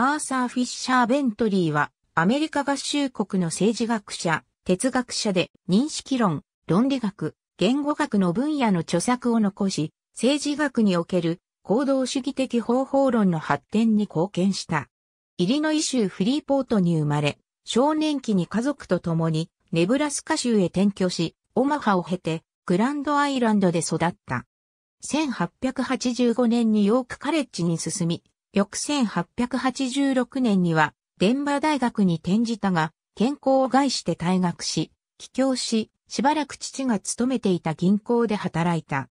アーサー・フィッシャー・ベントリーは、アメリカ合衆国の政治学者、哲学者で、認識論、論理学、言語学の分野の著作を残し、政治学における行動主義的方法論の発展に貢献した。イリノイ州フリーポートに生まれ、少年期に家族と共にネブラスカ州へ転居し、オマハを経てグランドアイランドで育った。1885年にヨークカレッジに進み、翌1886年には、デンバ大学に転じたが、健康を害して退学し、帰郷し、しばらく父が勤めていた銀行で働いた。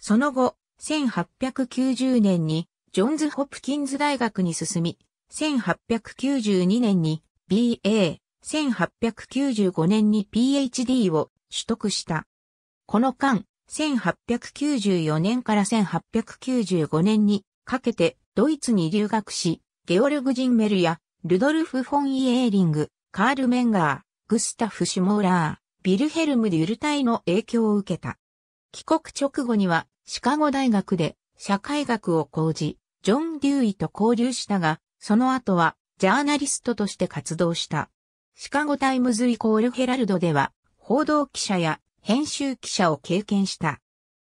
その後、1890年に、ジョンズ・ホプキンズ大学に進み、1892年に BA、1895年に PhD を取得した。この間、1894年から1895年にかけてドイツに留学し、ゲオルグ・ジンメルや、ルドルフ・フォン・イエーリング、カール・メンガー、グスタフ・シュモーラー、ビルヘルム・デュルタイの影響を受けた。帰国直後には、シカゴ大学で社会学を講じ、ジョン・デューイと交流したが、その後は、ジャーナリストとして活動した。シカゴタイムズイコールヘラルドでは、報道記者や編集記者を経験した。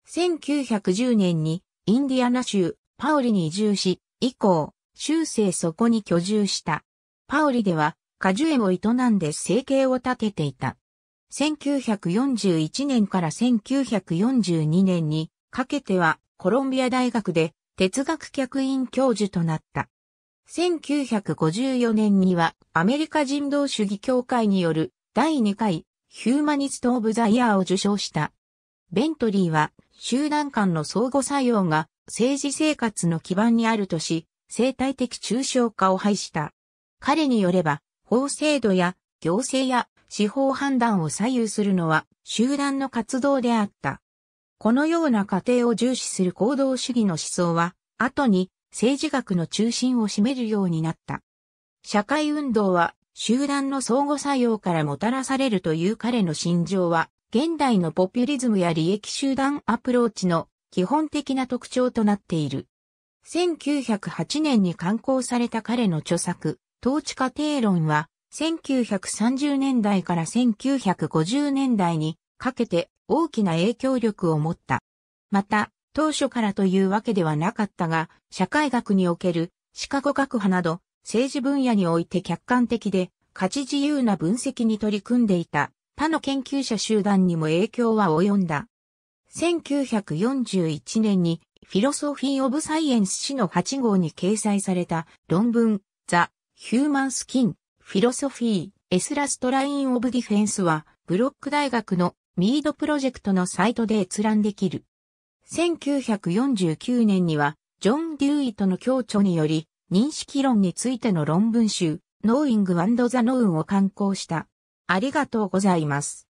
1910年にインディアナ州パウリに移住し、以降、終生そこに居住した。パウリでは、果樹園を営んで生計を立てていた。1941年から1942年にかけてはコロンビア大学で哲学客員教授となった。1954年にはアメリカ人道主義協会による第2回ヒューマニスト・オブ・ザ・イヤーを受賞した。ベントリーは集団間の相互作用が政治生活の基盤にあるとし、生態的抽象化を排した。彼によれば、法制度や行政や司法判断を左右するのは集団の活動であった。このような過程を重視する行動主義の思想は、後に政治学の中心を占めるようになった。社会運動は集団の相互作用からもたらされるという彼の心情は、現代のポピュリズムや利益集団アプローチの基本的な特徴となっている。1908年に刊行された彼の著作、統治家庭論は、1930年代から1950年代にかけて大きな影響力を持った。また、当初からというわけではなかったが、社会学におけるシカゴ学派など政治分野において客観的で、価値自由な分析に取り組んでいた他の研究者集団にも影響は及んだ。1941年にフィロソフィー・オブ・サイエンス誌の8号に掲載された論文、ザ・ヒューマン・スキン・フィロソフィー・エスラストライン・オブ・ディフェンスは、ブロック大学のミードプロジェクトのサイトで閲覧できる。1949年には、ジョン・デューイとの協調により、認識論についての論文集、Knowing and the Known を刊行した。ありがとうございます。